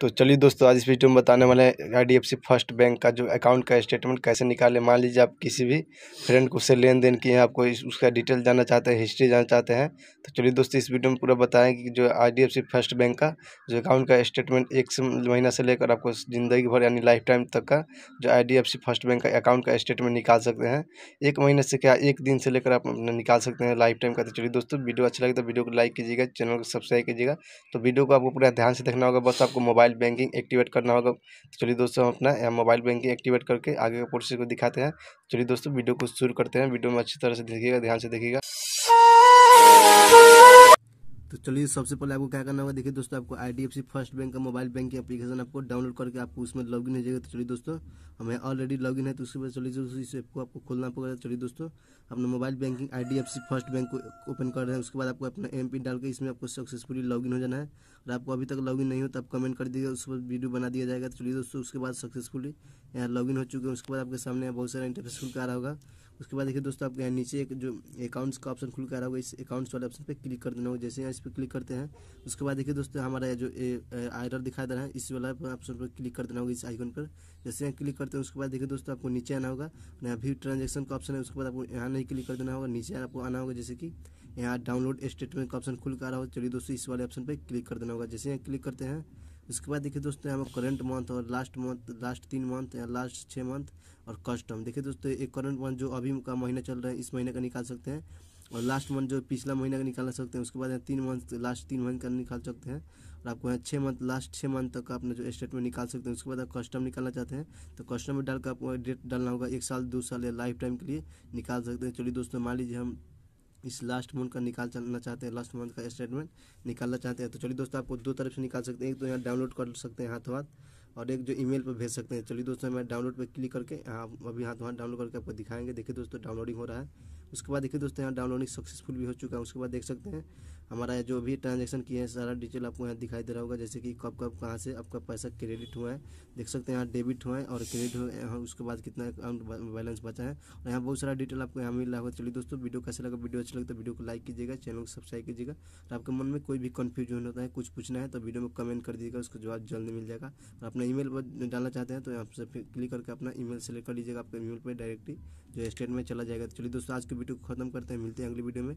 तो चलिए दोस्तों आज इस वीडियो में बताने वाले हैं सी फर्स्ट बैंक का जो अकाउंट का स्टेटमेंट कैसे निकाले मान लीजिए आप किसी भी फ्रेंड को उससे लेन देन किए हैं आपको इस, उसका डिटेल जानना चाहते हैं हिस्ट्री जानना चाहते हैं तो चलिए दोस्तों इस वीडियो में पूरा बताएं कि जो सी फर्स्ट बैंक का जो अकाउंट का स्टेटमेंट एक महीना से लेकर आपको ज़िंदगी भर यानी लाइफ टाइम तक का जो आई फर्स्ट बैंक का अकाउंट का स्टेटमेंट निकाल सकते हैं एक महीने से क्या एक दिन से लेकर आप निकाल सकते हैं लाइफ टाइम का तो चलिए दोस्तों वीडियो अच्छा लगे तो वीडियो को लाइक कीजिएगा चैनल को सब्सक्राइब कीजिएगा तो वीडियो को आपको पूरा ध्यान से देखना होगा बस आपको मोबाइल मोबाइल बैंकिंग एक्टिवेट करना होगा तो चलिए दोस्तों हम अपना मोबाइल बैंकिंग एक्टिवेट करके आगे के प्रोसेस को दिखाते हैं चलिए दोस्तों वीडियो को शुरू करते हैं वीडियो में अच्छी तरह से देखिएगा ध्यान से देखिएगा तो चलिए सबसे पहले आपको क्या करना होगा देखिए दोस्तों आपको आई फर्स्ट बैंक का मोबाइल बैंकिंग एप्लीकेशन आपको डाउनलोड करके आपको उसमें इन हो जाएगा तो चलिए दोस्तों हमें ऑलरेडी लॉग है तो उसके बाद चलिए दोस्तों इस ऐप को आपको खोलना पड़ेगा चलिए दोस्तों अपना mobile banking I first bank को ओपन कर रहे हैं उसके बाद आपको अपना एम डाल के इसमें आपको सक्सेसफुली इन हो जाना है और आपको अभी तक लॉगिन नहीं हो तो आप कमेंट कर दीजिएगा उसके बाद वीडियो बना दिया जाएगा तो चलिए दोस्तों उसके बाद सक्सेसफुली यहाँ इन हो चुके हैं उसके बाद आपके सामने बहुत सारा इंटरफेस खुल कर आ रहा होगा उसके बाद देखिए दोस्तों आपके यहाँ नीचे एक जो अकाउंट्स का ऑप्शन खुल कर रहा होगा इस अकाउंट्स वाले ऑप्शन पे क्लिक कर देना होगा जैसे यहाँ इस पर क्लिक करते हैं उसके बाद देखिए दोस्तों हमारा जो आयर दिखाई दे रहा है इस वाला ऑप्शन पर क्लिक कर देना होगा इस आइकन पर जैसे यहाँ क्लिक करते हैं उसके बाद देखिए दोस्तों आपको नीचे आना होगा यहाँ भी ट्रांजेक्शन का ऑप्शन है उसके बाद आपको यहाँ नहीं क्लिक कर देना होगा नीचे आपको आना होगा जैसे कि यहाँ डाउनलोड स्टेटमेंट का ऑप्शन खुल कर आ रहा होगा चलिए दोस्तों इस वाले ऑप्शन पर क्लिक कर देना होगा जैसे यहाँ क्लिक करते हैं उसके बाद देखिए दोस्तों यहाँ पर करंट मंथ और लास्ट मंथ लास्ट तीन मंथ या लास्ट छः मंथ और कस्टम देखिए दोस्तों एक करंट मंथ जो अभी का महीना चल रहा है इस महीने का निकाल सकते हैं और लास्ट मंथ जो पिछला महीना का निकाल सकते हैं उसके बाद यहाँ तीन मंथ लास्ट तीन मंथ का निकाल सकते हैं और आपको यहाँ छः मंथ लास्ट छः मंथ तक का अपना जो स्टेटमेंट निकाल सकते हैं उसके बाद आप कस्टम निकालना चाहते हैं तो कस्टम में डालकर आपको डेट डालना होगा एक साल दो साल या लाइफ टाइम के लिए निकाल सकते हैं चलिए दोस्तों मान लीजिए हम इस लास्ट मंथ का निकाल चलना चाहते हैं लास्ट मंथ का स्टेटमेंट निकालना चाहते हैं तो चलिए दोस्तों आपको दो तरफ से निकाल सकते हैं एक तो यहाँ डाउनलोड कर सकते हैं हाथों हाथ और एक जो ईमेल पर भेज सकते हैं चलिए दोस्तों मैं डाउनलोड पर क्लिक करके हाँ अभी हाथों हाथ डाउनलोड करके आपको दिखाएंगे देखिए दोस्तों डाउनलोडिंग हो रहा है उसके बाद देखिए दोस्तों यहाँ डाउनलोडिंग सक्सेसफुल भी हो चुका है उसके बाद देख सकते हैं हमारा जो भी ट्रांजेक्शन किए हैं सारा डिटेल आपको यहाँ दिखाई दे रहा होगा जैसे कि कब कब कहाँ से आपका पैसा क्रेडिट हुआ है देख सकते हैं यहाँ डेबिट हुआ है और क्रेडिट हुआ है उसके बाद कितना अकाउंट बैलेंस बचा है और यहाँ बहुत सारा डिटेल आपको यहाँ मिल रहा होगा चलिए दोस्तों वीडियो कैसे लगा वीडियो अच्छा लगता है तो वीडियो को लाइक कीजिएगा चैनल को सब्सक्राइब कीजिएगा और आपके मन में कोई भी कन्फ्यूजन होता है कुछ पूछना है तो वीडियो में कमेंट कर दीजिएगा उसका जवाब जल्द मिल जाएगा और अपना ई पर डालना चाहते हैं तो यहाँ से क्लिक करके अपना ई सेलेक्ट कर लीजिएगा आपके मेल पर डायरेक्टली जो स्टेट में चला जाएगा तो चलिए दोस्तों आज के वीडियो को खत्म करते हैं मिलते हैं अगली वीडियो में